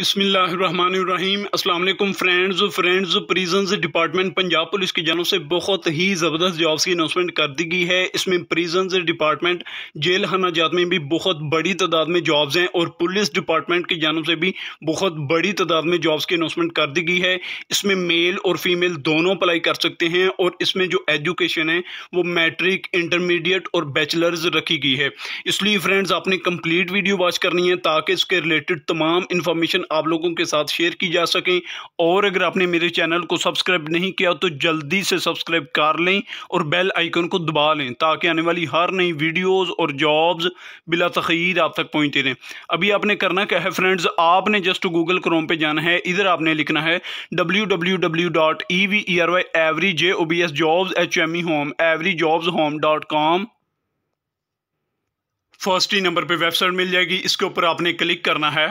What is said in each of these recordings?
अस्सलाम वालेकुम friends friends prisons department Punjab police की जानों से बहुत ही ज़बरदस्त जॉब्स की अनाउंसमेंट कर दी गई है इसमें प्रिजन्स डिपार्टमेंट जेल हनाजात में भी बहुत बड़ी तादाद में जॉब्स हैं और पुलिस डिपार्टमेंट की जानों से भी बहुत बड़ी तादाद में जॉब्स की अनाउंसमेंट कर दी गई है इसमें मेल और फीमेल दोनों अप्लाई कर सकते हैं और इसमें जो एजुकेशन है वो मैट्रिक इंटरमीडिएट और बैचलर्स रखी गई है इसलिए फ्रेंड्स आपने कम्प्लीट वीडियो वॉच करनी है ताकि इसके रिलेटेड तमाम इन्फॉर्मेशन इन्फॉर्मेशन आप लोगों के साथ शेयर की जा सकें और अगर आपने मेरे चैनल को सब्सक्राइब नहीं किया तो जल्दी से सब्सक्राइब कर लें और बेल आइकन को दबा लें ताकि आने वाली हर नई वीडियोस और जॉब्स बिला तखीर आप तक पहुंचते रहें अभी आपने करना क्या है फ्रेंड्स आपने जस्ट गूगल क्रोम पर जाना है इधर आपने लिखना है W W W dot E V E R Y every J O B S jobs H M E home every jobs home dot com first ही नंबर पे वेबसाइट मिल जाएगी इसके ऊपर आपने क्लिक करना है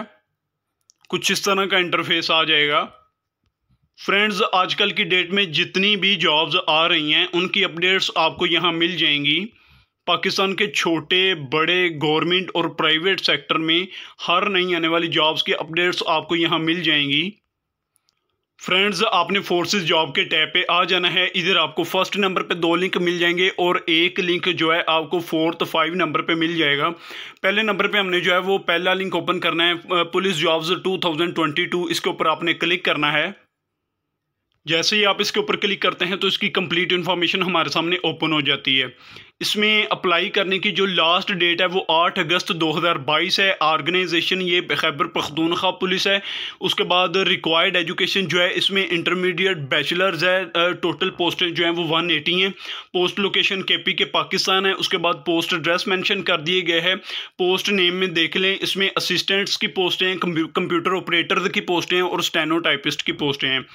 कुछ इस तरह का इंटरफेस आ जाएगा फ्रेंड्स आजकल की डेट में जितनी भी जॉब्स आ रही हैं उनकी अपडेट्स आपको यहाँ मिल जाएंगी पाकिस्तान के छोटे बड़े गवर्नमेंट और प्राइवेट सेक्टर में हर नई आने वाली जॉब्स की अपडेट्स आपको यहाँ मिल जाएंगी फ्रेंड्स आपने फोर्सेस जॉब के टैब पे आ जाना है इधर आपको फर्स्ट नंबर पे दो लिंक मिल जाएंगे और एक लिंक जो है आपको फोर्थ फाइव नंबर पे मिल जाएगा पहले नंबर पे हमने जो है वो पहला लिंक ओपन करना है पुलिस जॉब्स 2022 इसके ऊपर आपने क्लिक करना है जैसे ही आप इसके ऊपर क्लिक करते हैं तो इसकी कंप्लीट इन्फॉर्मेशन हमारे सामने ओपन हो जाती है इसमें अप्लाई करने की जो लास्ट डेट है वो 8 अगस्त 2022 है ऑर्गेनाइजेशन ये खैबर पख्तूनख्वा पुलिस है उसके बाद रिक्वायर्ड एजुकेशन जो है इसमें इंटरमीडिएट बैचलर्स है टोटल पोस्टें जो हैं वो 180 हैं पोस्ट लोकेशन के पी के पाकिस्तान है उसके बाद पोस्ट एड्रेस मैंशन कर दिए गए हैं पोस्ट नेम में देख लें इसमें असिस्टेंट्स की पोस्टें कंप्यूटर ऑपरेटर की पोस्टें और स्टैनोटाइपिस्ट की पोस्टें हैं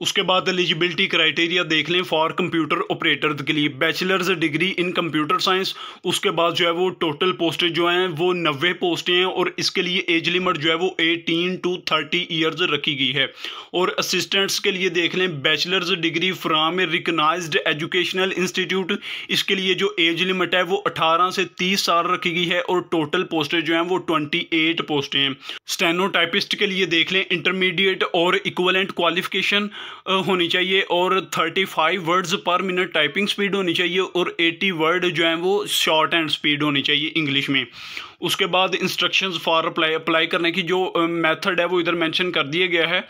उसके बाद एलिजिबिलिटी क्राइटेरिया देख लें फॉर कंप्यूटर ऑपरेटर के लिए bachelor's degree in computer science उसके बाद जो है वो टोटल पोस्टें जो हैं वो नब्बे पोस्टें हैं और इसके लिए एज लिमिट जो है वो एटीन टू थर्टी ईयर्स रखी गई है और असिस्टेंट्स के लिए देख लें bachelor's degree from recognise educational institute इसके लिए जो एज लिमिट है वो अठारह से तीस साल रखी गई है और टोटल पोस्टें जो हैं वो ट्वेंटी एट पोस्टें हैं स्टेनोटाइपिस्ट के लिए देख लें इंटरमीडिएट और इक्वलेंट क्वालिफिकेशन होनी चाहिए और 35 वर्ड्स पर मिनट टाइपिंग स्पीड होनी चाहिए और 80 वर्ड जो है वो शॉर्ट एंड स्पीड होनी चाहिए इंग्लिश में उसके बाद इंस्ट्रक्शंस फॉर अप्लाई अप्लाई करने की जो मेथड है वो इधर मेंशन कर दिया गया है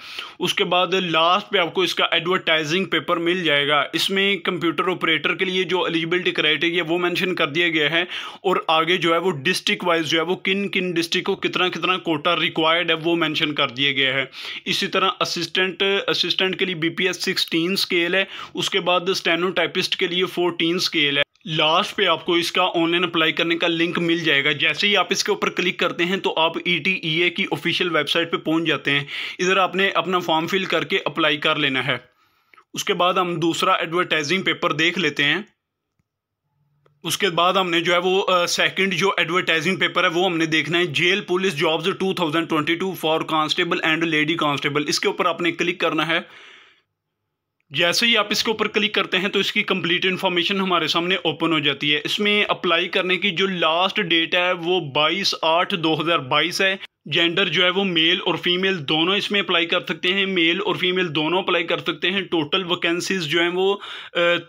उसके बाद लास्ट पे आपको इसका एडवर्टाइजिंग पेपर मिल जाएगा इसमें कंप्यूटर ऑपरेटर के लिए जो एलिजिबिलिटी क्राइटेरिया वो मेंशन कर दिया गया है और आगे जो है वो डिस्ट्रिक्ट वाइज जो है वो किन किन डिस्ट्रिक्ट को कितना कितना कोटा रिक्वायर्ड है वो मैंशन कर दिया गया है इसी तरह असिस्टेंट असिस्टेंट के लिए B P S sixteen scale है उसके बाद स्टेनोटाइपिस्ट के लिए फोर्टीन स्केल है लास्ट पे आपको इसका ऑनलाइन अप्लाई करने का लिंक मिल जाएगा जैसे ही आप इसके ऊपर क्लिक करते हैं तो आप ई टी ई ए की ऑफिशियल वेबसाइट पे पहुंच जाते हैं इधर आपने अपना फॉर्म फिल करके अप्लाई कर लेना है उसके बाद हम दूसरा एडवर्टाइजिंग पेपर देख लेते हैं उसके बाद हमने जो है वो सेकंड जो एडवर्टाइजिंग पेपर है वो हमने देखना है jail police jobs 2022 for constable and lady constable इसके ऊपर आपने क्लिक करना है जैसे ही आप इसके ऊपर क्लिक करते हैं तो इसकी कंप्लीट इन्फॉर्मेशन हमारे सामने ओपन हो जाती है इसमें अप्लाई करने की जो लास्ट डेट है वो 22 आठ 2022 है जेंडर जो है वो मेल और फीमेल दोनों इसमें अप्लाई कर सकते हैं मेल और फीमेल दोनों अप्लाई कर सकते हैं टोटल वैकेंसीज जो हैं वो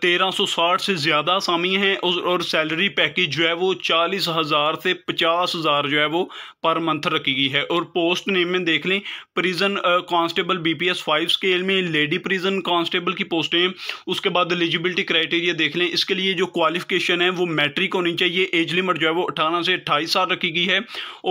तेरह सौ साठ से ज़्यादा आसामी हैं और, और सैलरी पैकेज जो है वो चालीस हज़ार से पचास हज़ार जो है वो पर मंथ रखी गई है और पोस्ट नेम में देख लें prison constable B P S five scale में लेडी प्रिजन कांस्टेबल की पोस्टें हैं उसके बाद एलिजिबिलिटी क्राइटेरिया देख लें इसके लिए जो क्वालिफिकेशन है वो मैट्रिक होनी चाहिए एज लिमिट जो है वो अठारह से अट्ठाईस साल रखी गई है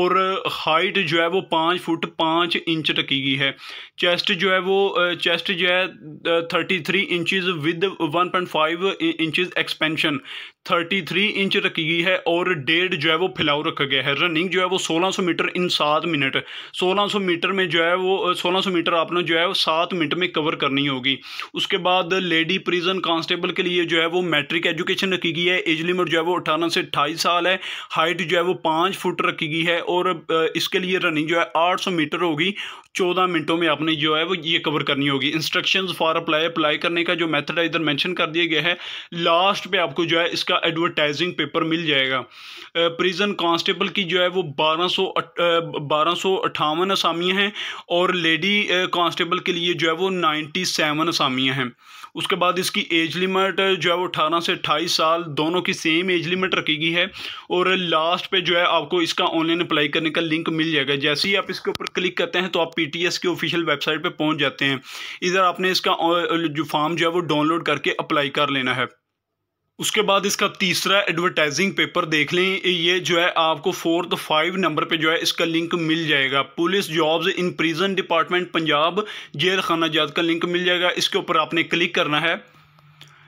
और हाइट जो है वो पाँच फुट पाँच इंच रखी गई है चेस्ट जो है वो चेस्ट जो है thirty three inches with one point five inches expansion 33 inch रखी गई है और डेढ़ जो है वो फैलाव रखा गया है रनिंग जो है वो 1600 मीटर इन सात मिनट 1600 मीटर में जो है वो 1600 मीटर आपने जो है वो सात मिनट में कवर करनी होगी उसके बाद लेडी प्रिजन कांस्टेबल के लिए जो है वो मैट्रिक एजुकेशन रखी गई है एज लिमिट जो है वो अठारह से अट्ठाईस साल है हाइट जो है वो पाँच फुट रखी गई है और इसके लिए रनिंग जो है आठ मीटर होगी चौदह मिनटों में आपने जो है वो ये कवर करनी होगी इंस्ट्रक्शन फॉर अप्लाई अप्लाई करने का जो मैथड है इधर मैंशन कर दिया गया है लास्ट पर आपको जो है इस इसका एडवर्टाइजिंग पेपर मिल जाएगा प्रिजन कांस्टेबल की जो है वो बारह सौ बारह सौ अट्ठावन असामियाँ हैं और लेडी कांस्टेबल के लिए जो है वो नाइन्टी सेवन असामियाँ हैं उसके बाद इसकी एज लिमिट जो है वो अठारह से अट्ठाईस साल दोनों की सेम एज लिमिट रखी गई है और लास्ट पे जो है आपको इसका ऑनलाइन अप्लाई करने का लिंक मिल जाएगा जैसे ही आप इसके ऊपर क्लिक करते हैं तो आप पीटीएस की ऑफिशियल वेबसाइट पे पहुंच जाते हैं इधर आपने इसका जो फॉर्म जो है वो डाउनलोड करके अप्लाई कर लेना है उसके बाद इसका तीसरा एडवर्टाइजिंग पेपर देख लें ये जो है आपको फोर्थ फाइव नंबर पे जो है इसका लिंक मिल जाएगा police jobs in prison department Punjab जेल खाना जात का लिंक मिल जाएगा इसके ऊपर आपने क्लिक करना है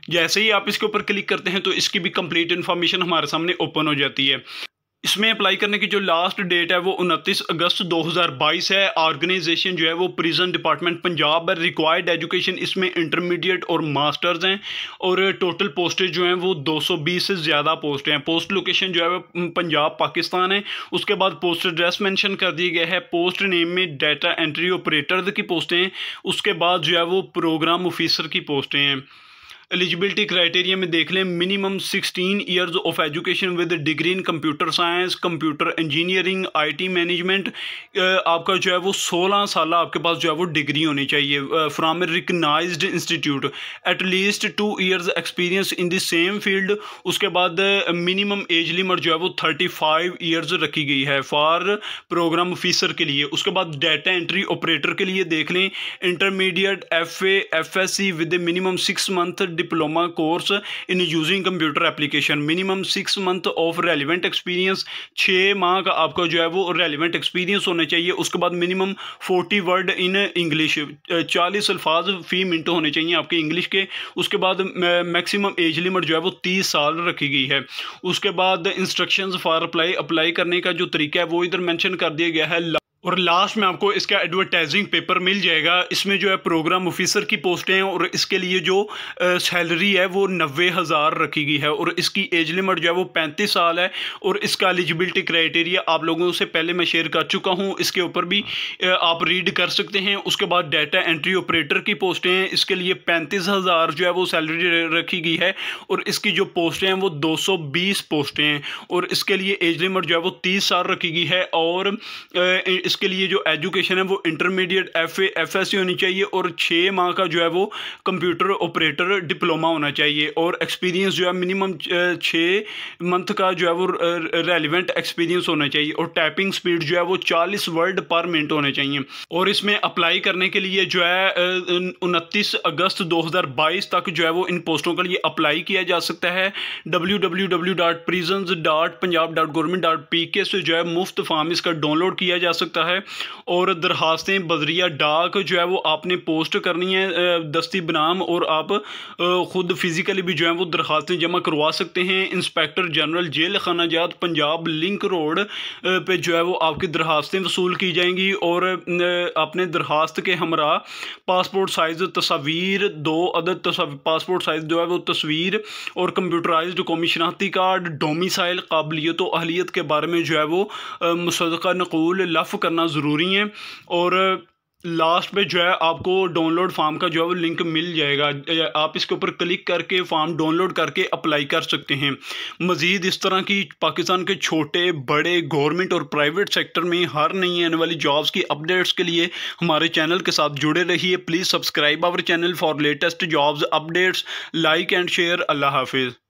जैसे ही आप इसके ऊपर क्लिक करते हैं तो इसकी भी कंप्लीट इन्फॉर्मेशन हमारे सामने ओपन हो जाती है इसमें अप्लाई करने की जो लास्ट डेट है वो उनतीस अगस्त 2022 है ऑर्गेनाइजेशन जो है वो प्रिजन डिपार्टमेंट पंजाब है रिक्वायर्ड एजुकेशन इसमें इंटरमीडिएट और मास्टर्स हैं और टोटल पोस्ट जो हैं वो 220 से ज़्यादा पोस्टें हैं पोस्ट लोकेशन जो है वो पंजाब पाकिस्तान है उसके बाद पोस्ट एड्रेस मैंशन कर दिया गया है पोस्ट नेम में डाटा एंट्री ऑपरेटर की पोस्टें हैं उसके बाद जो है वो प्रोग्राम ऑफिसर की पोस्टें हैं एलिजिबिलिटी क्राइटेरिया में देख लें minimum 16 years of education with degree in computer science computer engineering IT management आपका जो है वो 16 साल आपके पास जो है वो डिग्री होनी चाहिए from a recognise institute at least two years experience in the same field उसके बाद मिनिमम एज लिमिट जो है वो थर्टी फाइव ईयर्स रखी गई है फॉर प्रोग्राम ऑफिसर के लिए उसके बाद डाटा एंट्री ऑपरेटर के लिए देख लें intermediate F A F S C with minimum six month diploma course in using computer application minimum six month of relevant experience छः माह का आपका जो है वो रेलिवेंट एक्सपीरियंस होना चाहिए उसके बाद minimum forty word in English चालीस अल्फाज फी मिनट होने चाहिए आपके इंग्लिश के उसके बाद मैक्सिमम एज लिमिट जो है वो तीस साल रखी गई है उसके बाद इंस्ट्रक्शन फॉर अप्लाई अप्लाई करने का जो तरीका है वो इधर मैंशन कर दिया गया है और लास्ट में आपको इसका एडवर्टाइजिंग पेपर मिल जाएगा इसमें जो है प्रोग्राम ऑफिसर की पोस्टें हैं और इसके लिए जो सैलरी है वो नब्बे हज़ार रखी गई है और इसकी एज लिमिट जो है वो पैंतीस साल है और इसका एलिजिबिलिटी क्राइटेरिया आप लोगों से पहले मैं शेयर कर चुका हूँ इसके ऊपर भी आप रीड कर सकते हैं उसके बाद डाटा एंट्री ऑपरेटर की पोस्टें हैं इसके लिए पैंतीस हज़ार जो है वो सैलरी रखी गई है और इसकी जो पोस्टें हैं वो दो सौ बीस पोस्टें हैं और इसके लिए एज लिमिट जो है वो तीस साल रखी गई है और इसके लिए जो एजुकेशन है वो intermediate F A F S C होनी चाहिए और छः माह का जो है वो कंप्यूटर ऑपरेटर डिप्लोमा होना चाहिए और एक्सपीरियंस जो है मिनिमम छः मंथ का जो है वो रेलिवेंट एक्सपीरियंस होना चाहिए और टाइपिंग स्पीड जो है वो चालीस वर्ड पर मिनट होने चाहिए और इसमें अप्लाई करने के लिए जो है उनतीस अगस्त बाईस तक जो है वो इन पोस्टों के लिए अप्लाई किया जा सकता है W W W dot dot Punjab dot government P K से जो है मुफ्त फॉर्म इसका डाउनलोड किया जा सकता है किया है और दरखास्तें बजरिया डाक जो है वो आपने पोस्ट करनी है दस्ती बनाम और आप ख़ुद फिज़िकली भी जो है वो दरखास्तें जमा करवा सकते हैं इंस्पेक्टर जनरल जेल खाना जात पंजाब लिंक रोड पर जो है वो आपकी दरखास्तें वसूल की जाएंगी और अपने दरखास्त के हमरा पासपोर्ट साइज़ तस्वीर दो अदद पासपोर्ट साइज़ जो है वो तस्वीर और कंप्यूटराइज कौमी शनाख्ती कार्ड डोमिसाइल काबिलियत अहलीत के बारे में जो है वो मुसदा नकूल लफ कर करना ज़रूरी है और लास्ट में जो है आपको डाउनलोड फॉर्म का जो है वो लिंक मिल जाएगा आप इसके ऊपर क्लिक करके फॉर्म डाउनलोड करके अप्लाई कर सकते हैं मज़ीद इस तरह की पाकिस्तान के छोटे बड़े गवर्नमेंट और प्राइवेट सेक्टर में हर नई आने वाली जॉब्स की अपडेट्स के लिए हमारे चैनल के साथ जुड़े रहिए please subscribe our channel for latest jobs updates like and share अल्लाह हाफिज़